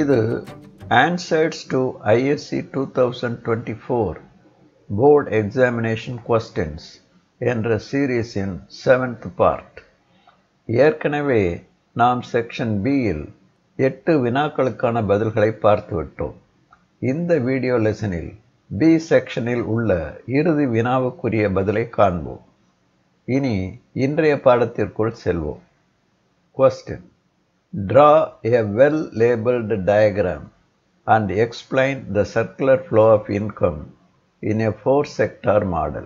இது answers to ISC two thousand twenty four board examination questions என்ற சீரீஸின் seventh part ஏற்கனவே நாம் செக்ஷன் பியில் எட்டு வினாக்களுக்கான பதில்களை பார்த்துவிட்டோம் இந்த வீடியோ லெசனில் பி செக்ஷனில் உள்ள இறுதி வினாவுக்குரிய பதிலை காண்போம் இனி இன்றைய பாடத்திற்குள் செல்வோம் question Draw a well-labeled diagram and explain the circular flow of income in a four-sector model.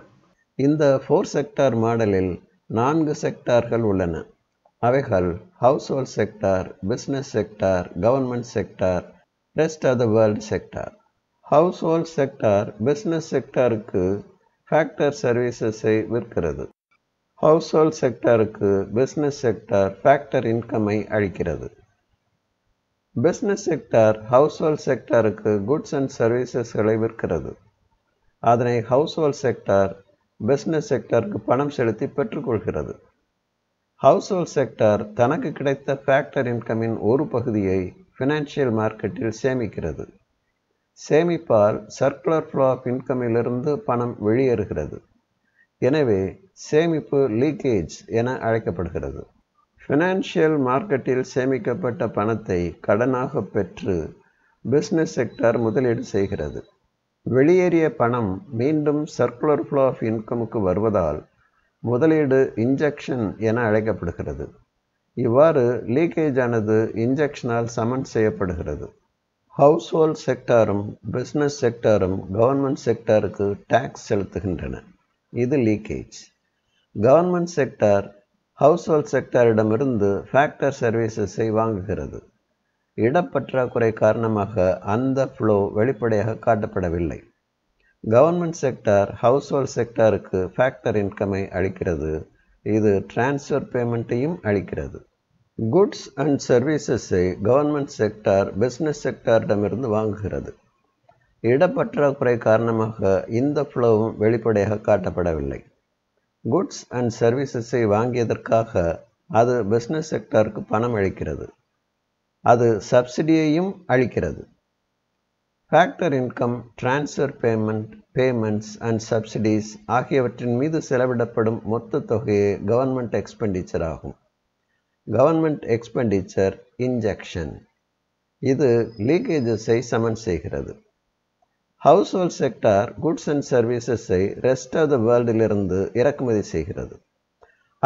இந்த ஃபோர் செக்டார் மாடலில் நான்கு செக்டார்கள் உள்ளன அவைகள் household sector business sector government sector rest of the world sector household sector business செக்டாருக்கு factor சர்வீசஸை விற்கிறது household செக்டருக்கு பிஸ்னஸ் செக்டர் ஃபேக்டர் இன்கம்மை அளிக்கிறது பிஸ்னஸ் செக்டர் ஹவுஸ்ஹோல்ட் செக்டருக்கு குட்ஸ் அண்ட் சர்வீசஸ்களை விற்கிறது அதனை ஹவுஸ்ஹோல்ட் செக்டர் பிஸ்னஸ் செக்டருக்கு பணம் செலுத்தி பெற்றுக்கொள்கிறது ஹவுஸ்ஹோல்ட் செக்டர் தனக்கு கிடைத்த ஃபேக்டர் இன்கமின் ஒரு பகுதியை ஃபினான்ஷியல் மார்க்கெட்டில் சேமிக்கிறது சேமிப்பால் சர்க்குலர் ஃப்ளோ ஆஃப் இன்கமிலிருந்து பணம் வெளியேறுகிறது எனவே சேமிப்பு லீக்கேஜ் என அழைக்கப்படுகிறது ஃபினான்ஷியல் மார்க்கெட்டில் சேமிக்கப்பட்ட பணத்தை கடனாக பெற்று பிஸ்னஸ் செக்டர் முதலீடு செய்கிறது வெளியேறிய பணம் மீண்டும் சர்க்குலர் ஃப்ளோ ஆஃப் இன்கமுக்கு வருவதால் முதலீடு இன்ஜெக்ஷன் என அழைக்கப்படுகிறது இவ்வாறு லீக்கேஜ் ஆனது இன்ஜெக்ஷனால் சமன் செய்யப்படுகிறது ஹவுஸ்ஹோல்ட் செக்டாரும் பிஸ்னஸ் செக்டாரும் கவர்மெண்ட் செக்டாருக்கு டேக்ஸ் செலுத்துகின்றன இது லீக்கேஜ் கவர்மெண்ட் செக்டார் ஹவுஸ்ஹோல்ட் செக்டாரிடமிருந்து ஃபேக்டர் சர்வீசஸை வாங்குகிறது இடப்பற்றாக்குறை காரணமாக அந்த ஃப்ளோ வெளிப்படையாக காட்டப்படவில்லை கவர்மெண்ட் செக்டார் ஹோல்ட் செக்டாருக்கு ஃபேக்டர் இன்கமை அளிக்கிறது இது டிரான்ஸ்ஃபர் பேமெண்ட்டையும் அளிக்கிறது குட்ஸ் அண்ட் சர்வீசஸை கவர்மெண்ட் செக்டார் பிஸ்னஸ் செக்டாரிடமிருந்து வாங்குகிறது இடப்பற்றாக்குறை காரணமாக இந்த ஃப்ளோவும் வெளிப்படையாக காட்டப்படவில்லை குட்ஸ் அண்ட் சர்வீசஸை வாங்கியதற்காக அது பிஸ்னஸ் செக்டருக்கு பணம் அளிக்கிறது அது சப்சிடியையும் அளிக்கிறது factor income transfer payment payments and subsidies ஆகியவற்றின் மீது செலவிடப்படும் மொத்த தொகையே கவர்மெண்ட் எக்ஸ்பெண்டிச்சர் ஆகும் கவர்மெண்ட் எக்ஸ்பெண்டிச்சர் இன்ஜெக்ஷன் இது லீக்கேஜஸை சமன் செய்கிறது ஹவுஸ்ஹோல்ட் செக்டார் குட்ஸ் அண்ட் சர்வீசஸை ரெஸ்ட் ஆஃப் த வேர்ல்டிலிருந்து இறக்குமதி செய்கிறது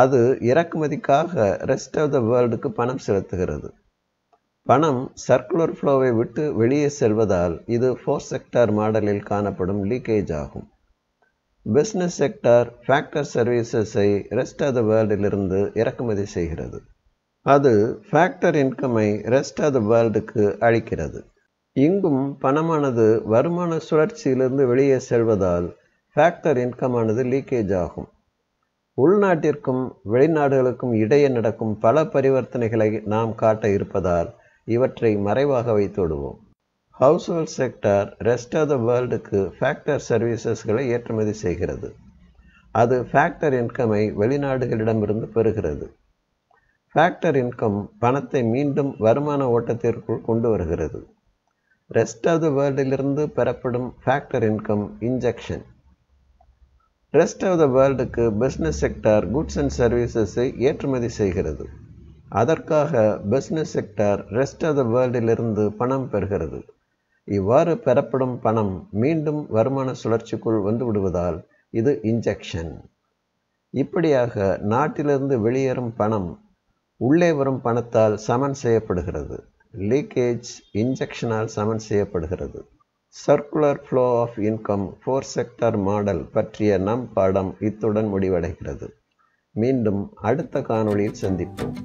அது இறக்குமதிக்காக ரெஸ்ட் ஆஃப் த வேர்ல்டுக்கு பணம் செலுத்துகிறது பணம் சர்க்குலர் ஃப்ளோவை விட்டு வெளியே செல்வதால் இது ஃபோர் செக்டார் மாடலில் காணப்படும் லீக்கேஜ் ஆகும் பிஸ்னஸ் செக்டார் ஃபேக்டர் சர்வீசஸை ரெஸ்ட் ஆஃப் த வேர்ல்டிலிருந்து இறக்குமதி செய்கிறது அது ஃபேக்டர் இன்கமை ரெஸ்ட் ஆஃப் த வேர்ல்டுக்கு அளிக்கிறது இங்கும் பணமானது வருமான சுழற்சியிலிருந்து வெளியே செல்வதால் ஃபேக்டர் இன்கமானது லீக்கேஜ் ஆகும் உள்நாட்டிற்கும் வெளிநாடுகளுக்கும் இடையே நடக்கும் பல பரிவர்த்தனைகளை நாம் காட்ட இருப்பதால் இவற்றை மறைவாக வைத்துவிடுவோம் household sector rest of the வேர்ல்டுக்கு ஃபேக்டர் சர்வீசஸ்களை ஏற்றுமதி செய்கிறது அது ஃபேக்டர் இன்கமை வெளிநாடுகளிடமிருந்து பெறுகிறது ஃபேக்டர் இன்கம் பணத்தை மீண்டும் வருமான ஓட்டத்திற்குள் கொண்டு வருகிறது ரெஸ்ட் ஆஃப் த வேர்ல்டிலிருந்து பெறப்படும் factor income injection rest of the வேர்ல்டுக்கு பிஸ்னஸ் செக்டார் குட்ஸ் அண்ட் சர்வீசஸை ஏற்றுமதி செய்கிறது அதற்காக business sector rest of the வேர்ல்டிலிருந்து பணம் பெறுகிறது இவ்வாறு பெறப்படும் பணம் மீண்டும் வருமான சுழற்சிக்குள் வந்துவிடுவதால் இது இன்ஜெக்ஷன் இப்படியாக நாட்டிலிருந்து வெளியேறும் பணம் உள்ளே வரும் பணத்தால் சமன் செய்யப்படுகிறது லீக்கேஜ் இன்ஜெக்ஷனால் சமன் செய்யப்படுகிறது circular flow of income four sector model பற்றிய நம் பாடம் இத்துடன் முடிவடைகிறது மீண்டும் அடுத்த காணொளியில் சந்திப்போம்